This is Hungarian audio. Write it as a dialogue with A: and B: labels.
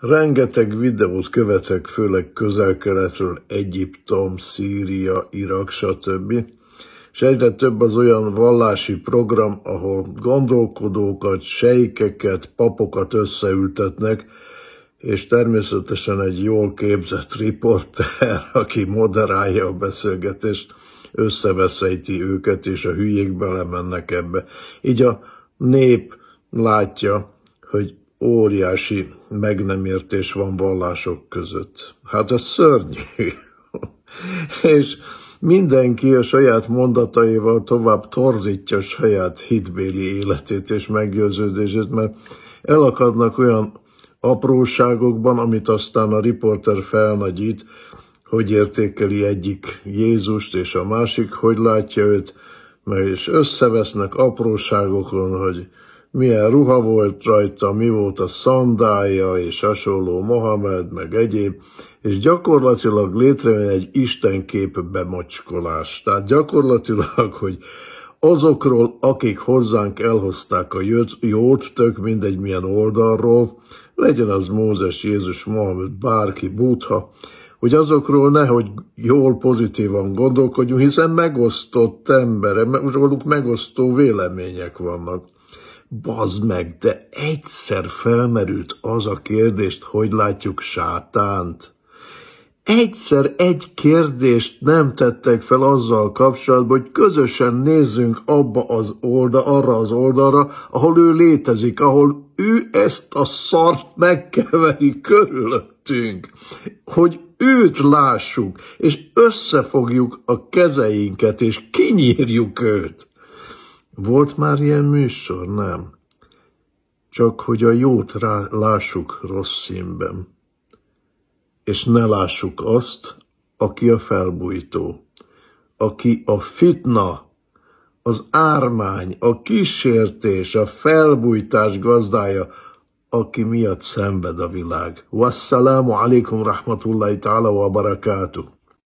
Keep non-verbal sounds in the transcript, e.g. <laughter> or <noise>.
A: Rengeteg videót követek, főleg közel-keletről, Egyiptom, Szíria, Irak, stb. És egyre több az olyan vallási program, ahol gondolkodókat, sejkeket, papokat összeültetnek, és természetesen egy jól képzett riporter, <laughs> aki moderálja a beszélgetést, összeveszejti őket, és a hülyék belemennek ebbe. Így a nép látja, hogy óriási meg nem értés van vallások között. Hát ez szörnyű. <laughs> És mindenki a saját mondataival tovább torzítja a saját hitbéli életét és meggyőződését, mert elakadnak olyan apróságokban, amit aztán a riporter felnagyít, hogy értékeli egyik Jézust, és a másik hogy látja őt, és összevesznek apróságokon, hogy milyen ruha volt rajta, mi volt a szandája és hasonló Mohamed, meg egyéb, és gyakorlatilag létrejön egy istenkép bemocskolás. Tehát gyakorlatilag, hogy azokról, akik hozzánk elhozták a jót, tök mindegy milyen oldalról, legyen az Mózes, Jézus, Mohamed, bárki, Butha, hogy azokról nehogy jól pozitívan gondolkodjunk, hiszen megosztott emberek, róluk megosztó vélemények vannak. Bazd meg, de egyszer felmerült az a kérdést, hogy látjuk sátánt. Egyszer egy kérdést nem tettek fel azzal kapcsolatban, hogy közösen nézzünk abba az oldal, arra az oldalra, ahol ő létezik, ahol ő ezt a szart megkeveri körülöttünk, hogy őt lássuk, és összefogjuk a kezeinket, és kinyírjuk őt. Volt már ilyen műsor, nem? Csak hogy a jót rá lássuk rossz színben, és ne lássuk azt, aki a felbújtó, aki a fitna, az ármány, a kísértés, a felbújtás gazdája, aki miatt szenved a világ. Wassalamu alaikum rahmatullahi ta'ala wa barakatuh.